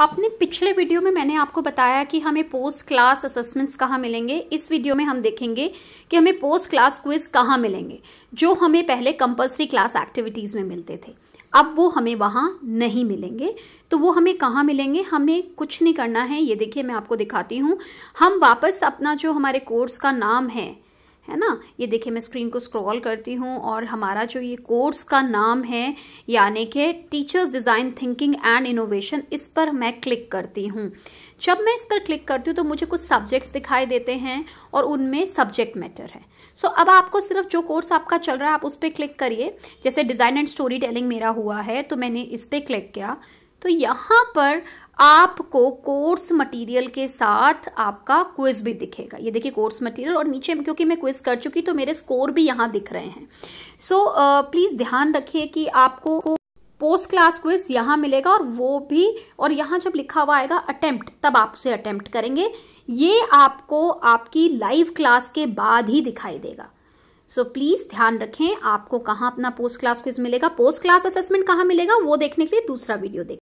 अपने पिछले वीडियो में मैंने आपको बताया कि हमें पोस्ट क्लास असेसमेंट्स कहाँ मिलेंगे इस वीडियो में हम देखेंगे कि हमें पोस्ट क्लास क्विज कहाँ मिलेंगे जो हमें पहले कंपल्सरी क्लास एक्टिविटीज में मिलते थे अब वो हमें वहाँ नहीं मिलेंगे तो वो हमें कहाँ मिलेंगे हमें कुछ नहीं करना है ये देखिए मैं आपको दिखाती हूँ हम वापस अपना जो हमारे कोर्स का नाम है है ना ये देखिए मैं स्क्रीन को स्क्रॉल करती हूँ और हमारा जो ये कोर्स का नाम है यानी कि teachers design thinking and innovation इस पर मैं क्लिक करती हूँ जब मैं इस पर क्लिक करती हूँ तो मुझे कुछ सब्जेक्ट्स दिखाई देते हैं और उनमें सब्जेक्ट मैटर है सो so, अब आपको सिर्फ जो कोर्स आपका चल रहा है आप उस पर क्लिक करिए जैसे डिज़ाइन एंड स्टोरी टेलिंग मेरा हुआ है तो मैंने इस पर क्लिक किया तो यहाँ पर आपको कोर्स मटेरियल के साथ आपका क्विज भी दिखेगा ये देखिए कोर्स मटेरियल और नीचे क्योंकि मैं क्विज कर चुकी तो मेरे स्कोर भी यहाँ दिख रहे हैं सो so, प्लीज uh, ध्यान रखिए कि आपको पोस्ट क्लास क्विज यहाँ मिलेगा और वो भी और यहाँ जब लिखा हुआ आएगा अटेम्प्ट तब आप उसे अटेम्प्ट करेंगे ये आपको आपकी लाइव क्लास के बाद ही दिखाई देगा सो so, प्लीज ध्यान रखें आपको कहाँ अपना पोस्ट क्लास क्विज मिलेगा पोस्ट क्लास असेसमेंट कहाँ मिलेगा वो देखने के लिए दूसरा वीडियो देखें